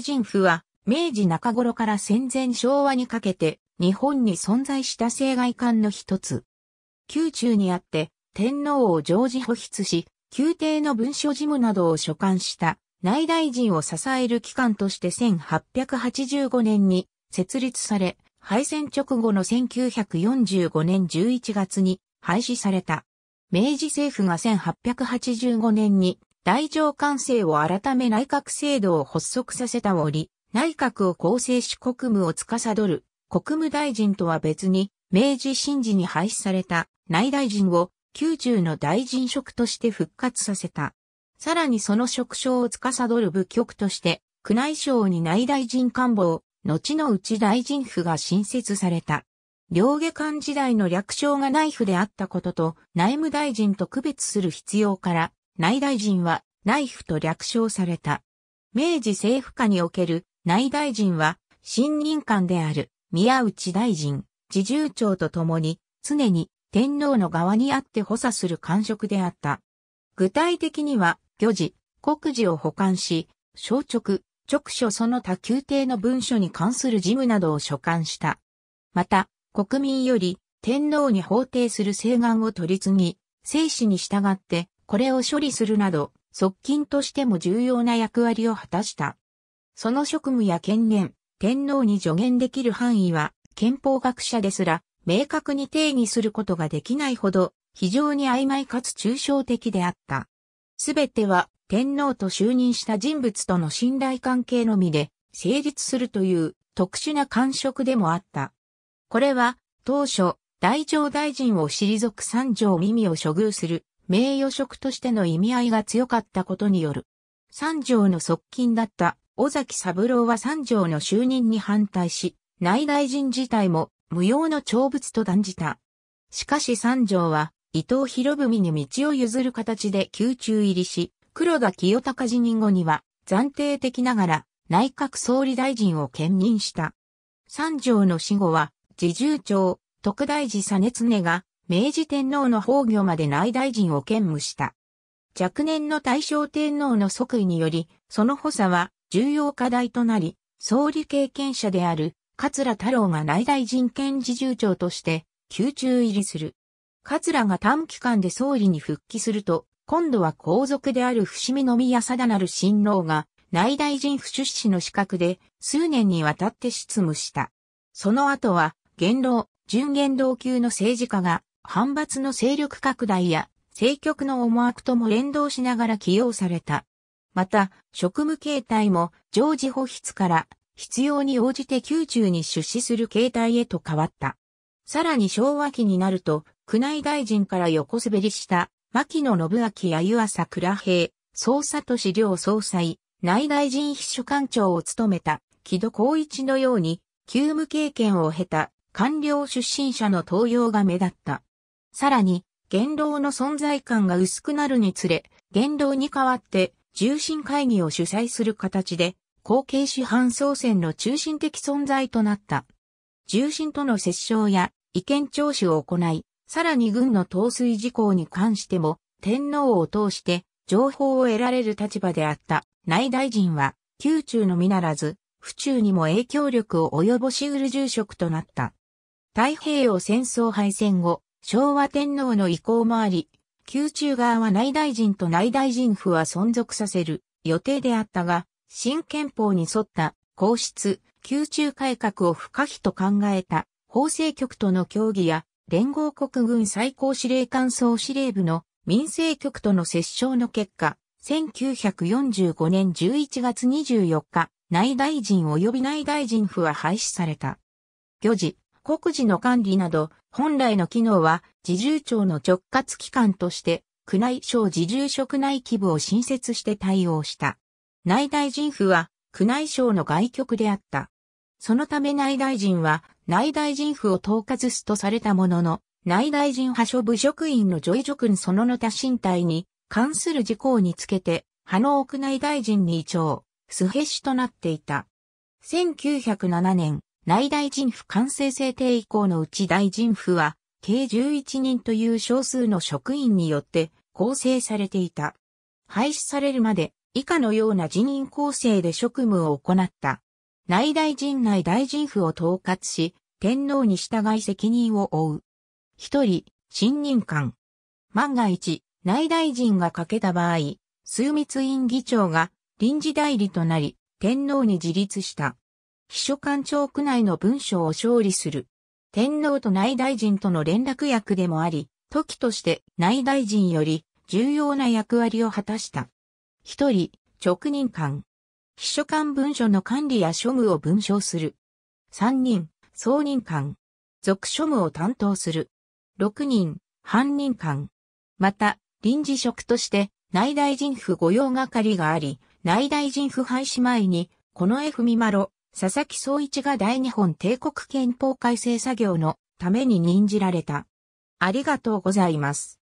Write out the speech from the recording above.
人は、明治中頃から戦前昭和にかけて、日本に存在した政外官の一つ。宮中にあって、天皇を常時保筆し、宮廷の文書事務などを所管した内大臣を支える機関として1885年に設立され、敗戦直後の1945年11月に廃止された。明治政府が1885年に大乗官制を改め内閣制度を発足させた折、内閣を構成し国務を司る国務大臣とは別に、明治新時に廃止された内大臣を90の大臣職として復活させた。さらにその職掌を司る部局として、宮内省に内大臣官房、後の内大臣府が新設された。両下官時代の略称が内府であったことと、内務大臣と区別する必要から、内大臣は内府と略称された。明治政府下における内大臣は、新任官である宮内大臣、侍従長と共に、常に天皇の側にあって補佐する官職であった。具体的には、漁事、国事を保管し、省直、直所その他宮廷の文書に関する事務などを所管した。また、国民より天皇に法定する請願を取り次ぎ、生死に従ってこれを処理するなど、側近としても重要な役割を果たした。その職務や権限、天皇に助言できる範囲は、憲法学者ですら、明確に定義することができないほど、非常に曖昧かつ抽象的であった。すべては、天皇と就任した人物との信頼関係のみで、成立するという特殊な感触でもあった。これは、当初、大乗大臣を退く三条耳を処遇する名誉職としての意味合いが強かったことによる。三条の側近だった尾崎三郎は三条の就任に反対し、内大臣自体も無用の長物と断じた。しかし三条は伊藤博文に道を譲る形で宮中入りし、黒田清隆辞任後には暫定的ながら内閣総理大臣を兼任した。三条の死後は、侍従長、特大寺実常が明治天皇の崩御まで内大臣を兼務した。若年の大正天皇の即位により、その補佐は重要課題となり、総理経験者である桂太郎が内大臣兼侍従長として、宮中入りする。桂が短期間で総理に復帰すると、今度は皇族である伏見宮定なる親王が、内大臣不出資の資格で、数年にわたって執務した。その後は、元老、準元老級の政治家が、反発の勢力拡大や政局の思惑とも連動しながら起用された。また、職務形態も常時保筆から必要に応じて宮中に出資する形態へと変わった。さらに昭和期になると、宮内大臣から横滑りした牧野信明や湯浅倉平、捜査都市領総裁、内大臣秘書官長を務めた木戸光一のように、急務経験を経た官僚出身者の登用が目立った。さらに、元老の存在感が薄くなるにつれ、元老に代わって重臣会議を主催する形で、後継師範総選の中心的存在となった。重臣との折衝や意見聴取を行い、さらに軍の統帥事項に関しても、天皇を通して情報を得られる立場であった内大臣は、宮中のみならず、府中にも影響力を及ぼしうる住職となった。太平洋戦争敗戦後、昭和天皇の意向もあり、宮中側は内大臣と内大臣府は存続させる予定であったが、新憲法に沿った皇室、宮中改革を不可避と考えた法制局との協議や連合国軍最高司令官総司令部の民政局との折衝の結果、1945年11月24日、内大臣及び内大臣府は廃止された。国事の管理など、本来の機能は、自重庁の直轄機関として、宮内省自重職内規部を新設して対応した。内大臣府は、宮内省の外局であった。そのため内大臣は、内大臣府を統括すとされたものの、内大臣派所部職員のイ位ョ君そのの他身体に関する事項につけて、派の屋内大臣に委長、スヘ氏となっていた。1907年、内大臣府完成制定以降のうち大臣府は、計11人という少数の職員によって構成されていた。廃止されるまで以下のような辞任構成で職務を行った。内大臣内大臣府を統括し、天皇に従い責任を負う。一人、新任官。万が一、内大臣が欠けた場合、枢密院議長が臨時代理となり、天皇に自立した。秘書官庁区内の文書を勝利する。天皇と内大臣との連絡役でもあり、時として内大臣より重要な役割を果たした。一人、直任官。秘書官文書の管理や書務を文章する。三人、総任官。属書務を担当する。六人、犯人官。また、臨時職として内大臣府御用係があり、内大臣府廃止前に、この F みまろ、佐々木総一が大日本帝国憲法改正作業のために任じられた。ありがとうございます。